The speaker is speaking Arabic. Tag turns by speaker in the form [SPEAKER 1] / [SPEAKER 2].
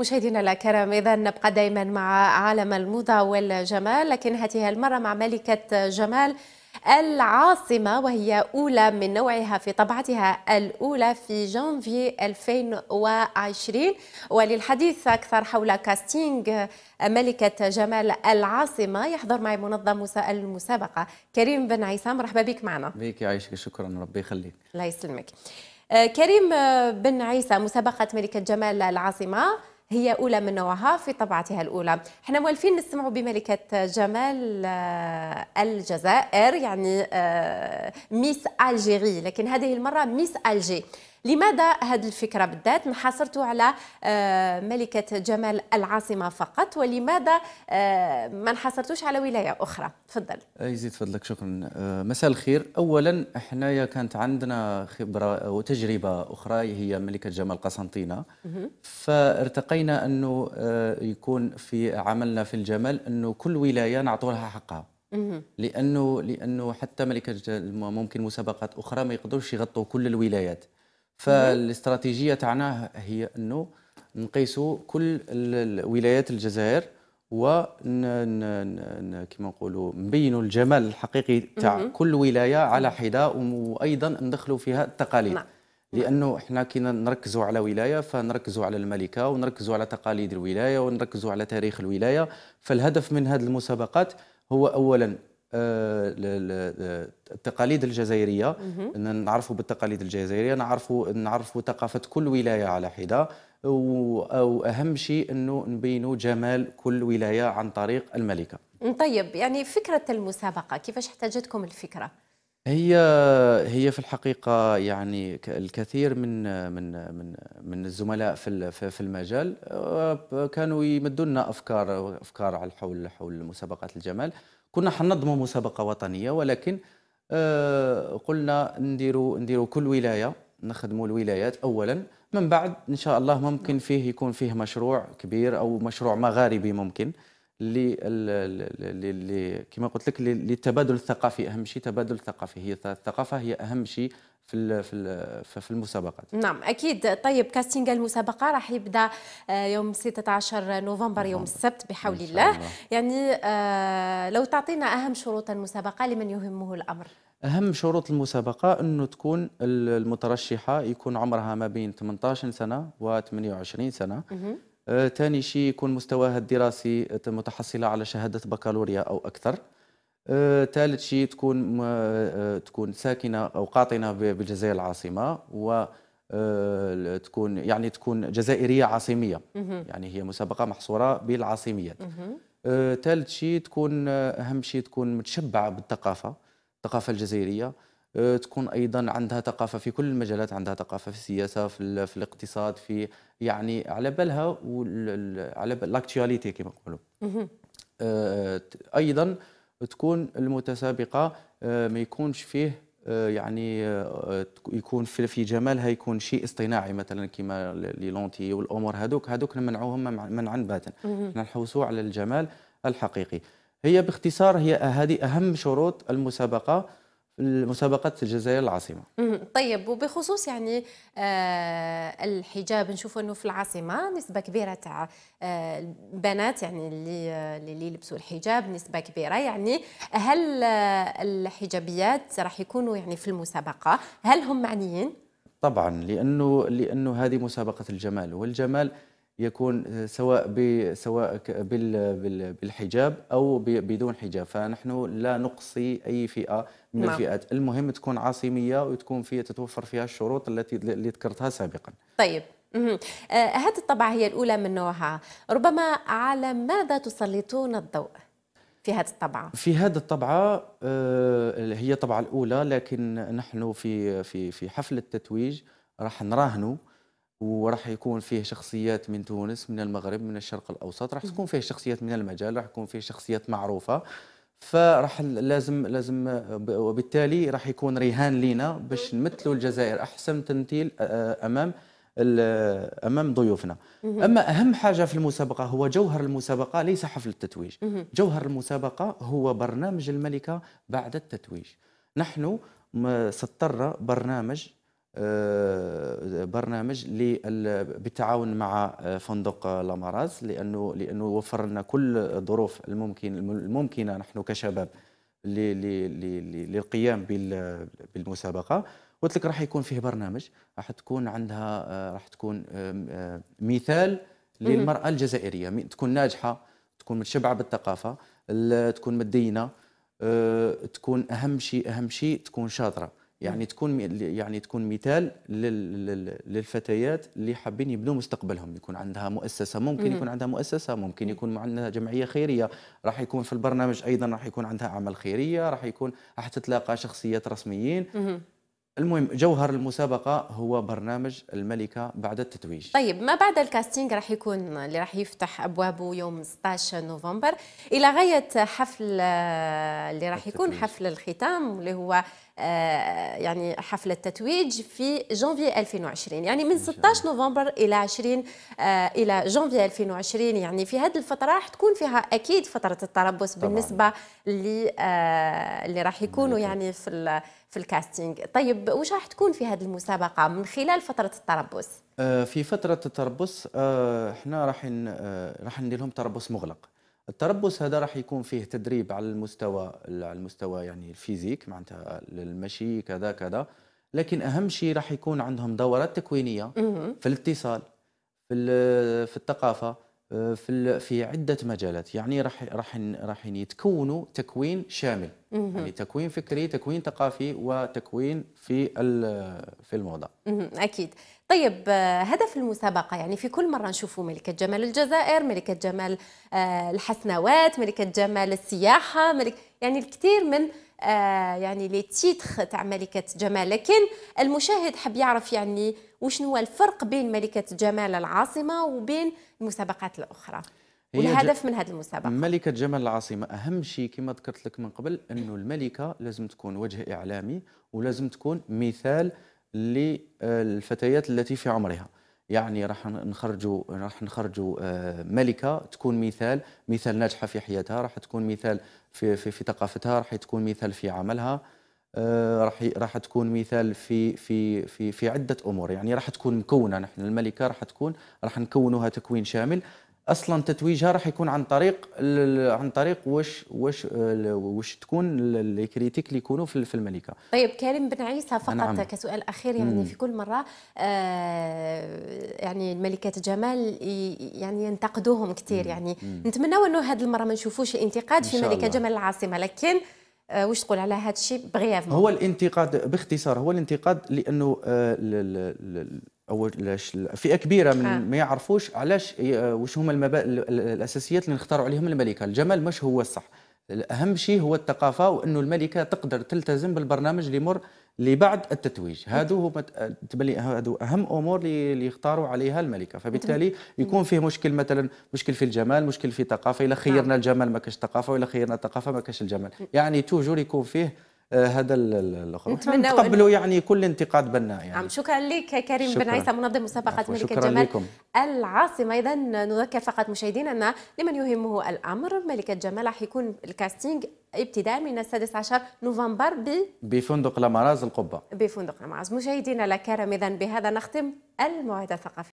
[SPEAKER 1] مشاهدينا الكرام اذا نبقى دائما مع عالم الموضه والجمال لكن هذه المره مع ملكه جمال العاصمة وهي أولى من نوعها في طبعتها الأولى في جانفي 2020 وللحديث أكثر حول كاستينج ملكة جمال العاصمة يحضر معي منظم المسابقة كريم بن عيسى مرحبا بك معنا
[SPEAKER 2] بك عيشك شكرا ربي
[SPEAKER 1] يخليك الله يسلمك آه، كريم بن عيسى مسابقة ملكة جمال العاصمة هي أولى من نوعها في طبعتها الأولى احنا موالفين نسمع بملكة جمال آه، الجزائر يعني آه، ميس ألجيري لكن هذه المرة ميس ألجي لماذا هذه الفكره بالذات انحصرت على آه، ملكه جمال العاصمه فقط ولماذا آه، ما انحصرتوش على ولايه اخرى تفضل
[SPEAKER 2] آه، يزيد فضلك شكرا مساء الخير اولا حنايا كانت عندنا خبره وتجربه اخرى هي ملكه جمال قسنطينه فارتقينا انه يكون في عملنا في الجمال انه كل ولايه نعطوا لها حقها لانه لانه حتى ملكه ممكن مسابقات اخرى ما يقدروش يغطوا كل الولايات فالاستراتيجيه تاعنا هي انه نقيسوا كل ولايات الجزائر و كما نقولوا نبينوا الجمال الحقيقي تاع كل ولايه على حده وايضا ندخلوا فيها التقاليد نعم. لانه احنا كي نركزوا على ولايه فنركزوا على الملكه ونركزوا على تقاليد الولايه ونركزوا على تاريخ الولايه فالهدف من هذه المسابقات هو اولا آه، آه، التقاليد الجزائريه نعرفوا بالتقاليد الجزائريه نعرفوا نعرفوا ثقافه كل ولايه على حده واهم شيء انه نبينوا جمال كل ولايه عن طريق الملكه
[SPEAKER 1] طيب يعني فكره المسابقه كيفاش احتاجتكم الفكره
[SPEAKER 2] هي هي في الحقيقة يعني الكثير من من من من الزملاء في في المجال آه، كانوا يمدوا لنا أفكار أفكار على حول حول مسابقات الجمال كنا حننظموا مسابقه وطنيه ولكن آه، قلنا نديروا نديروا كل ولايه نخدموا الولايات اولا من بعد ان شاء الله ممكن نعم. فيه يكون فيه مشروع كبير او مشروع مغاربي ممكن اللي كما قلت لك للتبادل الثقافي اهم شيء تبادل الثقافي هي الثقافه هي اهم شيء في في المسابقات
[SPEAKER 1] نعم اكيد طيب كاستينغ المسابقه راح يبدا آه، يوم 16 نوفمبر يوم السبت بحول الله. الله يعني آه، لو تعطينا اهم شروط المسابقه لمن يهمه الامر
[SPEAKER 2] اهم شروط المسابقه انه تكون المترشحه يكون عمرها ما بين 18 سنه و 28 سنه ثاني آه، شيء يكون مستواها الدراسي متحصله على شهاده بكالوريا او اكثر أه، ثالث شيء تكون أه، أه، تكون ساكنه او قاطنه بالجزائر العاصمه و تكون يعني تكون جزائريه عاصميه يعني هي مسابقه محصوره بالعاصميات ثالث شيء تكون اهم شيء تكون متشبعه بالثقافه الثقافه الجزائريه تكون ايضا عندها ثقافه في كل المجالات عندها ثقافه في السياسه في, في الاقتصاد في يعني على بالها على لاكتواليتي كما نقولوا ايضا تكون المتسابقه آه، ما يكونش فيه آه، يعني آه، يكون في جمالها يكون شيء اصطناعي مثلا كما لي لونتي والامور هذوك هذوك نمنعوهم منعا باتا نحوسوا على الجمال الحقيقي هي باختصار هي هذه اهم شروط المسابقه المسابقة الجزائر العاصمه
[SPEAKER 1] طيب وبخصوص يعني آه الحجاب نشوفوا انه في العاصمه نسبه كبيره تاع آه البنات يعني اللي آه، اللي يلبسوا الحجاب نسبه كبيره يعني هل آه، الحجابيات راح يكونوا يعني في المسابقه هل هم معنيين
[SPEAKER 2] طبعا لانه لانه هذه مسابقه الجمال والجمال يكون آه، سواء سواء بالحجاب او بدون حجاب فنحن لا نقصي اي فئه من نعم. الفئات المهم تكون عاصميه وتكون فيها تتوفر فيها الشروط التي اللي ذكرتها سابقا
[SPEAKER 1] طيب آه، هذه الطبعة هي الأولى من نوعها ربما على ماذا تسلطون الضوء في هذه الطبعة؟
[SPEAKER 2] في هذه الطبعة آه، هي الطبعة الأولى لكن نحن في في في حفل التتويج راح نراهنوا وراح يكون فيه شخصيات من تونس من المغرب من الشرق الاوسط راح تكون فيه شخصيات من المجال راح يكون فيه شخصيات معروفه فراح لازم لازم وبالتالي راح يكون رهان لينا باش نمثلوا الجزائر احسن تمثيل امام امام ضيوفنا اما اهم حاجه في المسابقه هو جوهر المسابقه ليس حفل التتويج جوهر المسابقه هو برنامج الملكه بعد التتويج نحن سطر برنامج آه، برنامج بالتعاون مع آه، فندق آه، لاماراز لانه لانه وفر لنا كل الظروف الممكن الممكنه نحن كشباب للقيام بالمسابقه قلت لك راح يكون فيه برنامج راح تكون عندها راح تكون مثال للمراه الجزائريه تكون ناجحه تكون متشبعه بالثقافه تكون متدينه تكون اهم شيء اهم شيء تكون شاطره يعني تكون يعني تكون مثال للفتيات اللي حابين يبنوا مستقبلهم يكون عندها مؤسسه ممكن يكون عندها مؤسسه ممكن يكون عندها جمعيه خيريه راح يكون في البرنامج ايضا راح يكون عندها اعمال خيريه راح يكون راح تتلاقى شخصيات رسميين المهم جوهر المسابقة هو برنامج الملكة بعد التتويج
[SPEAKER 1] طيب ما بعد الكاستينغ راح يكون اللي راح يفتح أبوابه يوم 16 نوفمبر إلى غاية حفل آه، اللي راح يكون حفل الختام اللي هو آه، يعني حفل التتويج في جانفي 2020 يعني من 16 نوفمبر إلى 20 آه، إلى جانفي 2020 يعني في هذه الفترة راح تكون فيها أكيد فترة التربص بالنسبة اللي, اللي راح يكونوا يعني في في الكاستينج طيب وش راح تكون في هذه المسابقه من خلال فتره التربص
[SPEAKER 2] آه، في فتره التربص آه، احنا راح آه، راح ندير لهم تربص مغلق التربص هذا راح يكون فيه تدريب على المستوى على المستوى يعني الفيزيك معناتها المشي كذا كذا لكن اهم شيء راح يكون عندهم دورات تكوينيه في الاتصال في في الثقافه آه، في في عده مجالات يعني راح راح راح يعني يتكونوا تكوين شامل يعني تكوين فكري تكوين ثقافي وتكوين في في الموضه
[SPEAKER 1] اكيد طيب آه، هدف المسابقه يعني في كل مره نشوفوا ملكه جمال الجزائر ملكه جمال آه، الحسنوات ملكه جمال السياحه ملك يعني الكثير من آه، يعني لي تيتر تاع ملكه جمال لكن المشاهد حب يعرف يعني وشنو هو الفرق بين ملكه جمال العاصمه وبين المسابقات الاخرى والهدف من هذه المسابقه
[SPEAKER 2] ملكه جمال العاصمه اهم شيء كما ذكرت لك من قبل انه الملكه لازم تكون وجه اعلامي ولازم تكون مثال للفتيات التي في عمرها يعني راح نخرجوا راح نخرجوا آه، ملكه تكون مثال مثال ناجحه في حياتها راح تكون مثال في في, في ثقافتها راح تكون مثال في عملها آه، راح راح تكون مثال في في في في عده امور يعني راح تكون مكونه نحن الملكه راح تكون راح نكونها تكوين شامل اصلا تتويجها راح يكون عن طريق عن طريق واش واش واش تكون لي كريتيك اللي يكونوا في الملكه
[SPEAKER 1] طيب كريم بن عيسى فقط نعم. كسؤال اخير يعني مم. في كل مره آه يعني الملكه جمال يعني ينتقدوهم كثير يعني نتمنوا انه هذه المره ما نشوفوش الانتقاد في ملكه الله. جمال العاصمه لكن آه واش تقول على هذا الشيء بغيافمون
[SPEAKER 2] هو الانتقاد باختصار هو الانتقاد لانه آه او فئه كبيره من آه. ما يعرفوش علاش آه، واش هما المبا... الاساسيات اللي نختاروا عليهم الملكه الجمال مش هو الصح اهم شيء هو الثقافه وانه الملكه تقدر تلتزم بالبرنامج اللي مر اللي بعد التتويج هادو هما تبلي هادو اهم امور اللي يختاروا عليها الملكه فبالتالي يكون فيه مشكل مثلا مشكل في الجمال مشكل في الثقافه الا خيرنا آه. الجمال ما كاش ثقافه والا خيرنا الثقافه ما كاش الجمال يعني توجور يكون فيه آه، هذا الاخر نتقبلوا يعني كل انتقاد بناء يعني
[SPEAKER 1] عم شكرا لك كريم بن عيسى منظم مسابقه ملكه جمال لكم. العاصمه اذا نذكر فقط مشاهدينا ان لمن يهمه الامر ملكه جمال راح يكون الكاستينج ابتداء من السادس عشر نوفمبر ب
[SPEAKER 2] بفندق لاماراز القبه
[SPEAKER 1] بفندق لاماراز مشاهدينا الكرام اذا بهذا نختم الموعد الثقافي